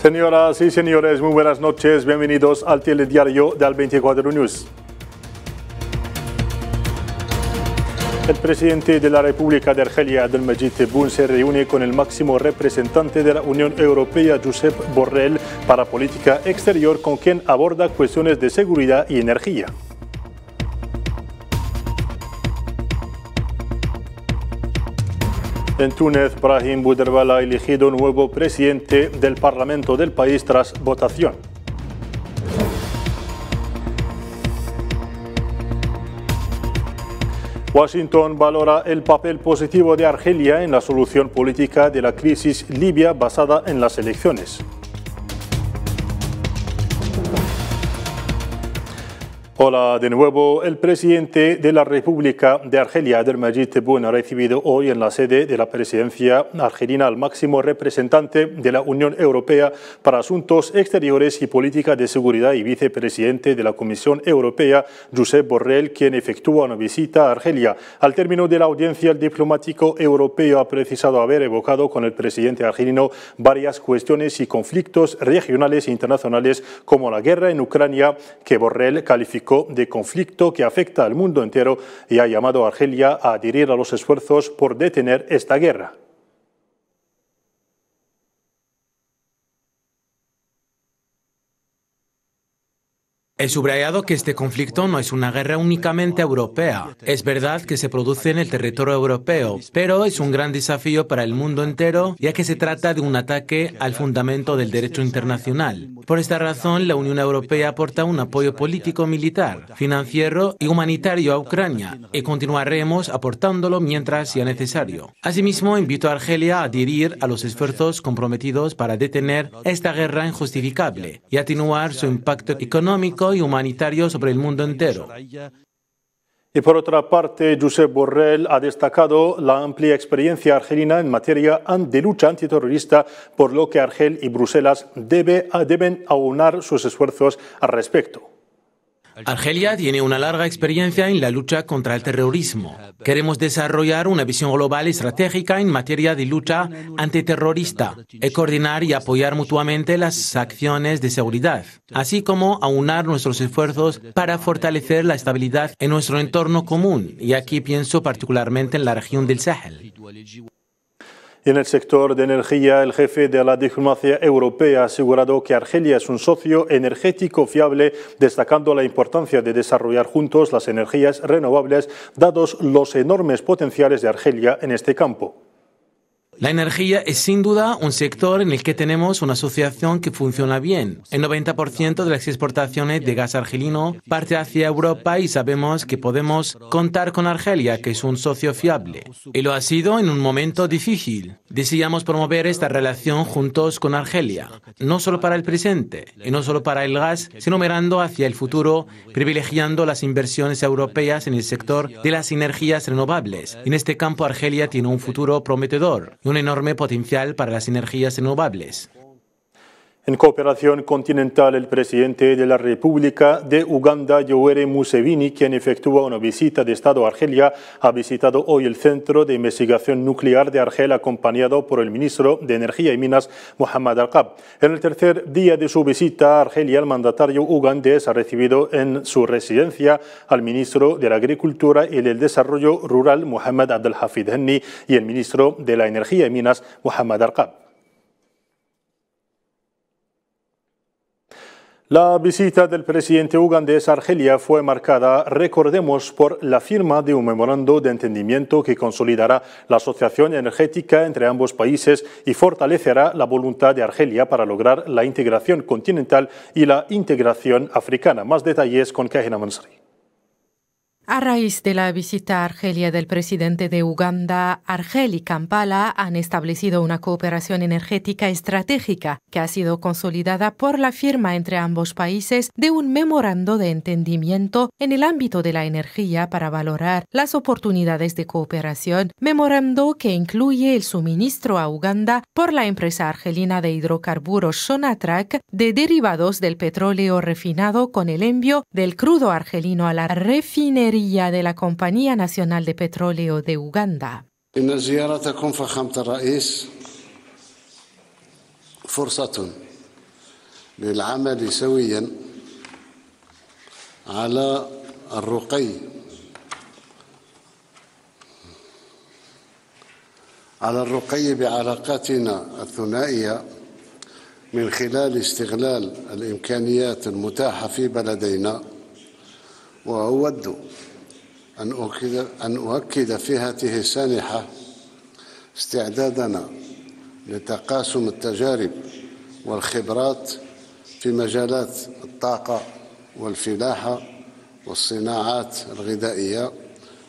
Señoras y señores, muy buenas noches. Bienvenidos al telediario de Al24 News. El presidente de la República de Argelia, Abdelmajid Tebboune, se reúne con el máximo representante de la Unión Europea, Josep Borrell, para política exterior, con quien aborda cuestiones de seguridad y energía. En Túnez, Brahim Bouderbala ha elegido nuevo presidente del Parlamento del país tras votación. Washington valora el papel positivo de Argelia en la solución política de la crisis libia basada en las elecciones. Hola de nuevo. El presidente de la República de Argelia, Abdelmajid Tebboune, ha recibido hoy en la sede de la presidencia argelina al máximo representante de la Unión Europea para Asuntos Exteriores y Política de Seguridad y vicepresidente de la Comisión Europea, Josep Borrell, quien efectúa una visita a Argelia. Al término de la audiencia, el diplomático europeo ha precisado haber evocado con el presidente argelino varias cuestiones y conflictos regionales e internacionales como la guerra en Ucrania, que Borrell calificó de conflicto que afecta al mundo entero y ha llamado a Argelia a adherir a los esfuerzos por detener esta guerra. He subrayado que este conflicto no es una guerra únicamente europea. Es verdad que se produce en el territorio europeo, pero es un gran desafío para el mundo entero, ya que se trata de un ataque al fundamento del derecho internacional. Por esta razón, la Unión Europea aporta un apoyo político, militar, financiero y humanitario a Ucrania, y continuaremos aportándolo mientras sea necesario. Asimismo, invito a Argelia a adherir a los esfuerzos comprometidos para detener esta guerra injustificable y atenuar su impacto económico y humanitario sobre el mundo entero. Y por otra parte, Josep Borrell ha destacado la amplia experiencia argelina en materia de lucha antiterrorista, por lo que Argel y Bruselas deben aunar sus esfuerzos al respecto. Argelia tiene una larga experiencia en la lucha contra el terrorismo. Queremos desarrollar una visión global estratégica en materia de lucha antiterrorista y coordinar y apoyar mutuamente las acciones de seguridad, así como aunar nuestros esfuerzos para fortalecer la estabilidad en nuestro entorno común, y aquí pienso particularmente en la región del Sahel. En el sector de energía, el jefe de la diplomacia europea ha asegurado que Argelia es un socio energético fiable, destacando la importancia de desarrollar juntos las energías renovables, dados los enormes potenciales de Argelia en este campo. La energía es sin duda un sector en el que tenemos una asociación que funciona bien. El 90% de las exportaciones de gas argelino parte hacia Europa y sabemos que podemos contar con Argelia, que es un socio fiable. Y lo ha sido en un momento difícil. Deseamos promover esta relación juntos con Argelia, no solo para el presente y no solo para el gas, sino mirando hacia el futuro, privilegiando las inversiones europeas en el sector de las energías renovables. En este campo Argelia tiene un futuro prometedor un enorme potencial para las energías renovables. En cooperación continental, el presidente de la República de Uganda, Yoweri Museveni, quien efectúa una visita de Estado a Argelia, ha visitado hoy el Centro de Investigación Nuclear de Argel, acompañado por el ministro de Energía y Minas, Mohamed al En el tercer día de su visita a Argelia, el mandatario ugandés ha recibido en su residencia al ministro de la Agricultura y del Desarrollo Rural, Mohamed Abdelhafid Henni, y el ministro de la Energía y Minas, Mohamed al La visita del presidente ugandés a Argelia fue marcada, recordemos, por la firma de un memorando de entendimiento que consolidará la asociación energética entre ambos países y fortalecerá la voluntad de Argelia para lograr la integración continental y la integración africana. Más detalles con Kahina Mansari. A raíz de la visita a Argelia del presidente de Uganda, Argel y Kampala han establecido una cooperación energética estratégica que ha sido consolidada por la firma entre ambos países de un memorando de entendimiento en el ámbito de la energía para valorar las oportunidades de cooperación, memorando que incluye el suministro a Uganda por la empresa argelina de hidrocarburos Sonatrak, de derivados del petróleo refinado con el envío del crudo argelino a la refinería Brasilia de la Compañía Nacional de Petróleo de Uganda. إن زيارتكم فخامة الرئيس فرصة للعمل سويا على الرقي على الرقي بعلاقاتنا الثنائية من خلال استغلال الإمكانيات المتاحة في بلدينا وأود أن أؤكد, أن أؤكد في هذه السانحة استعدادنا لتقاسم التجارب والخبرات في مجالات الطاقة والفلاحة والصناعات الغذائية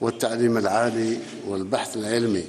والتعليم العالي والبحث العلمي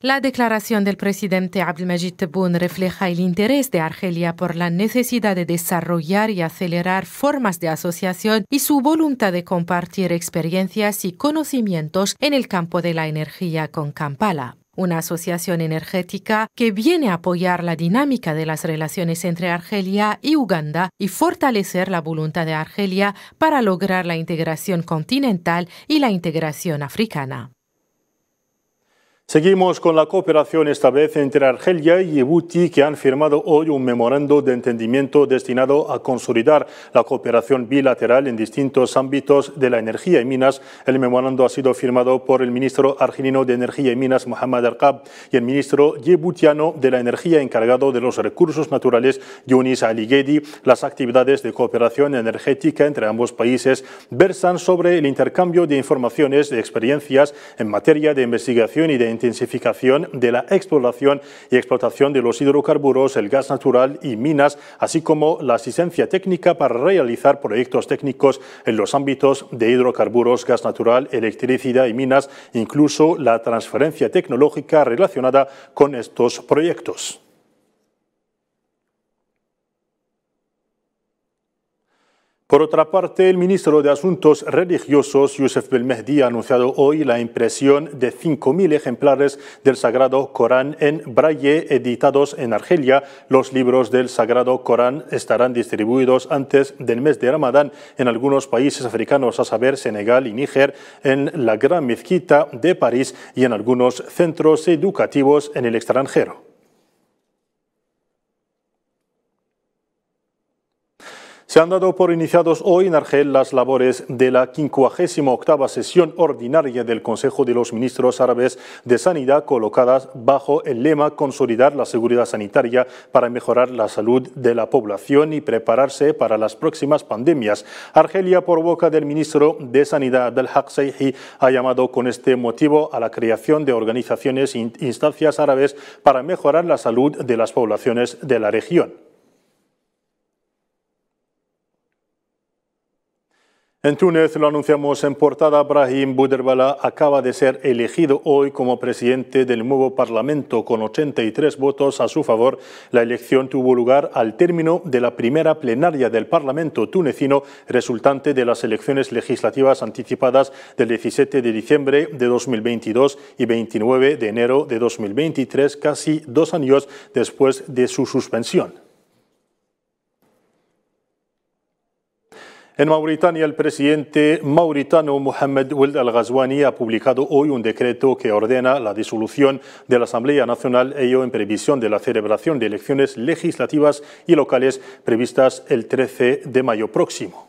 La declaración del presidente Abdelmajid Tebboune refleja el interés de Argelia por la necesidad de desarrollar y acelerar formas de asociación y su voluntad de compartir experiencias y conocimientos en el campo de la energía con Kampala una asociación energética que viene a apoyar la dinámica de las relaciones entre Argelia y Uganda y fortalecer la voluntad de Argelia para lograr la integración continental y la integración africana. Seguimos con la cooperación esta vez entre Argelia y Djibouti que han firmado hoy un memorando de entendimiento destinado a consolidar la cooperación bilateral en distintos ámbitos de la energía y minas. El memorando ha sido firmado por el ministro argelino de Energía y Minas, Mohamed Arqab, y el ministro djiboutiano de la Energía encargado de los recursos naturales, Yunis Aligedi. Las actividades de cooperación energética entre ambos países versan sobre el intercambio de informaciones, de experiencias en materia de investigación y de intensificación de la exploración y explotación de los hidrocarburos, el gas natural y minas, así como la asistencia técnica para realizar proyectos técnicos en los ámbitos de hidrocarburos, gas natural, electricidad y minas, incluso la transferencia tecnológica relacionada con estos proyectos. Por otra parte, el ministro de Asuntos Religiosos, Youssef Belmehdi, ha anunciado hoy la impresión de 5.000 ejemplares del Sagrado Corán en braille editados en Argelia. Los libros del Sagrado Corán estarán distribuidos antes del mes de Ramadán en algunos países africanos, a saber Senegal y Níger, en la Gran Mezquita de París y en algunos centros educativos en el extranjero. Se han dado por iniciados hoy en Argel las labores de la 58 sesión ordinaria del Consejo de los Ministros Árabes de Sanidad, colocadas bajo el lema Consolidar la seguridad sanitaria para mejorar la salud de la población y prepararse para las próximas pandemias. Argelia, por boca del ministro de Sanidad, Abdel ha llamado con este motivo a la creación de organizaciones e instancias árabes para mejorar la salud de las poblaciones de la región. En Túnez lo anunciamos en portada, Brahim Bouderbala acaba de ser elegido hoy como presidente del nuevo Parlamento con 83 votos a su favor. La elección tuvo lugar al término de la primera plenaria del Parlamento tunecino resultante de las elecciones legislativas anticipadas del 17 de diciembre de 2022 y 29 de enero de 2023, casi dos años después de su suspensión. En Mauritania, el presidente mauritano Mohamed Weld al-Ghazwani ha publicado hoy un decreto que ordena la disolución de la Asamblea Nacional, e ello en previsión de la celebración de elecciones legislativas y locales previstas el 13 de mayo próximo.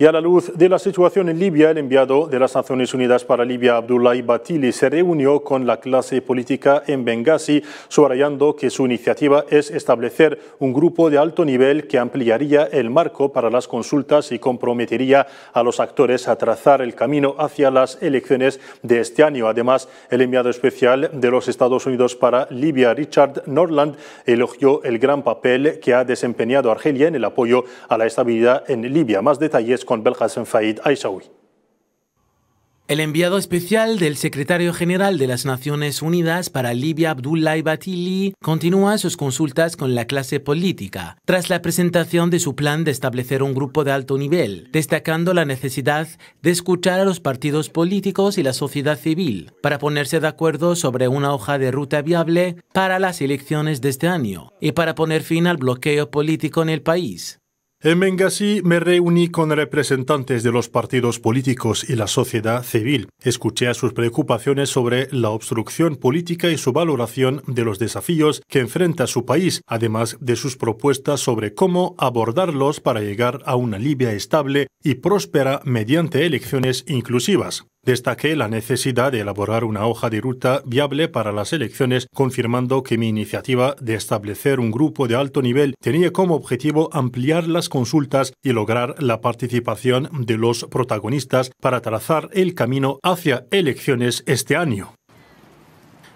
Y a la luz de la situación en Libia, el enviado de las Naciones Unidas para Libia, Abdullah ibatili se reunió con la clase política en Benghazi, subrayando que su iniciativa es establecer un grupo de alto nivel que ampliaría el marco para las consultas y comprometería a los actores a trazar el camino hacia las elecciones de este año. Además, el enviado especial de los Estados Unidos para Libia, Richard Norland, elogió el gran papel que ha desempeñado Argelia en el apoyo a la estabilidad en Libia. Más detalles con Faid El enviado especial del secretario general de las Naciones Unidas para Libia, Abdullah Batili, continúa sus consultas con la clase política tras la presentación de su plan de establecer un grupo de alto nivel, destacando la necesidad de escuchar a los partidos políticos y la sociedad civil para ponerse de acuerdo sobre una hoja de ruta viable para las elecciones de este año y para poner fin al bloqueo político en el país. En Benghazi me reuní con representantes de los partidos políticos y la sociedad civil. Escuché a sus preocupaciones sobre la obstrucción política y su valoración de los desafíos que enfrenta su país, además de sus propuestas sobre cómo abordarlos para llegar a una Libia estable y próspera mediante elecciones inclusivas. Destaqué la necesidad de elaborar una hoja de ruta viable para las elecciones, confirmando que mi iniciativa de establecer un grupo de alto nivel tenía como objetivo ampliar las consultas y lograr la participación de los protagonistas para trazar el camino hacia elecciones este año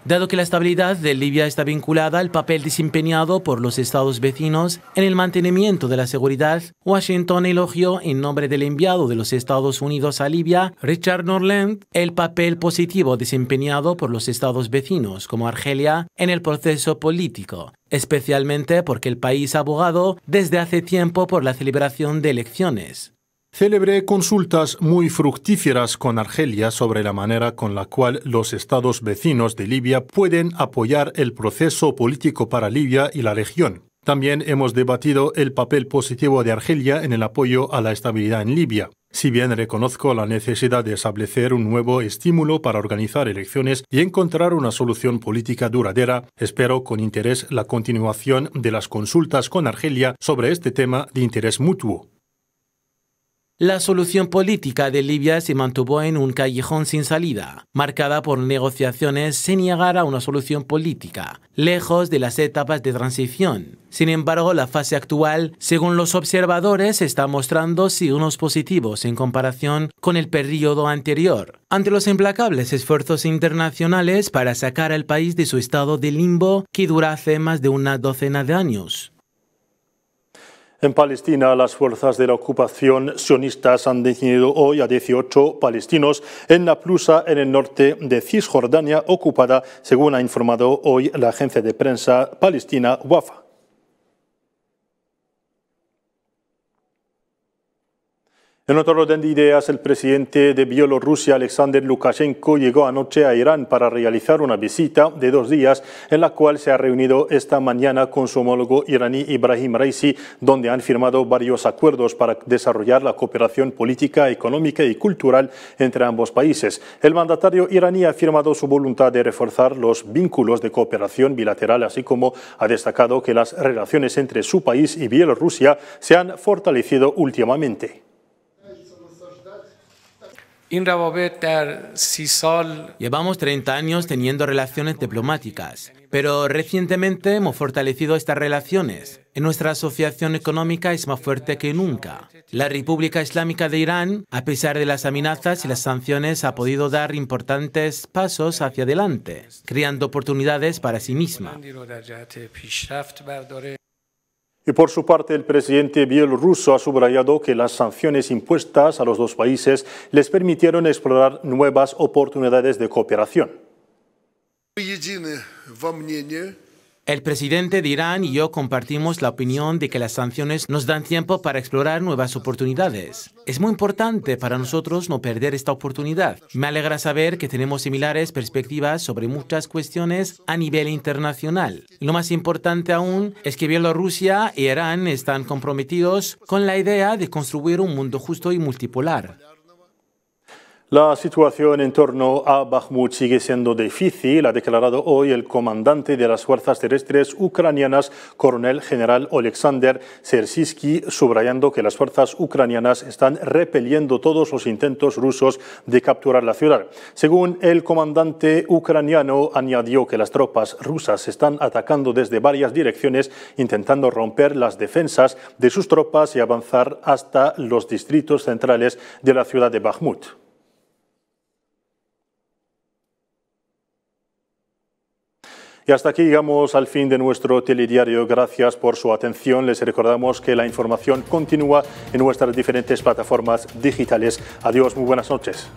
dado que la estabilidad de Libia está vinculada al papel desempeñado por los estados vecinos en el mantenimiento de la seguridad, Washington elogió en nombre del enviado de los Estados Unidos a Libia, Richard Norland, el papel positivo desempeñado por los estados vecinos como Argelia en el proceso político, especialmente porque el país ha abogado desde hace tiempo por la celebración de elecciones celebré consultas muy fructíferas con Argelia sobre la manera con la cual los estados vecinos de Libia pueden apoyar el proceso político para Libia y la región. También hemos debatido el papel positivo de Argelia en el apoyo a la estabilidad en Libia. Si bien reconozco la necesidad de establecer un nuevo estímulo para organizar elecciones y encontrar una solución política duradera, espero con interés la continuación de las consultas con Argelia sobre este tema de interés mutuo. La solución política de Libia se mantuvo en un callejón sin salida, marcada por negociaciones sin llegar a una solución política, lejos de las etapas de transición. Sin embargo, la fase actual, según los observadores, está mostrando signos positivos en comparación con el periodo anterior. Ante los implacables esfuerzos internacionales para sacar al país de su estado de limbo que dura hace más de una docena de años, en Palestina, las fuerzas de la ocupación sionistas han detenido hoy a 18 palestinos en La Plusa, en el norte de Cisjordania ocupada, según ha informado hoy la agencia de prensa palestina WAFA. En otro orden de ideas, el presidente de Bielorrusia, Alexander Lukashenko, llegó anoche a Irán para realizar una visita de dos días, en la cual se ha reunido esta mañana con su homólogo iraní Ibrahim Raisi, donde han firmado varios acuerdos para desarrollar la cooperación política, económica y cultural entre ambos países. El mandatario iraní ha firmado su voluntad de reforzar los vínculos de cooperación bilateral, así como ha destacado que las relaciones entre su país y Bielorrusia se han fortalecido últimamente. Llevamos 30 años teniendo relaciones diplomáticas, pero recientemente hemos fortalecido estas relaciones. nuestra asociación económica es más fuerte que nunca. La República Islámica de Irán, a pesar de las amenazas y las sanciones, ha podido dar importantes pasos hacia adelante, creando oportunidades para sí misma. Y por su parte, el presidente bielorruso ha subrayado que las sanciones impuestas a los dos países les permitieron explorar nuevas oportunidades de cooperación. El presidente de Irán y yo compartimos la opinión de que las sanciones nos dan tiempo para explorar nuevas oportunidades. Es muy importante para nosotros no perder esta oportunidad. Me alegra saber que tenemos similares perspectivas sobre muchas cuestiones a nivel internacional. Lo más importante aún es que Bielorrusia y e Irán están comprometidos con la idea de construir un mundo justo y multipolar. La situación en torno a Bakhmut sigue siendo difícil, ha declarado hoy el comandante de las fuerzas terrestres ucranianas, coronel general Oleksandr Sersisky, subrayando que las fuerzas ucranianas están repeliendo todos los intentos rusos de capturar la ciudad. Según el comandante ucraniano, añadió que las tropas rusas están atacando desde varias direcciones, intentando romper las defensas de sus tropas y avanzar hasta los distritos centrales de la ciudad de Bakhmut. Y hasta aquí llegamos al fin de nuestro telediario. Gracias por su atención. Les recordamos que la información continúa en nuestras diferentes plataformas digitales. Adiós, muy buenas noches.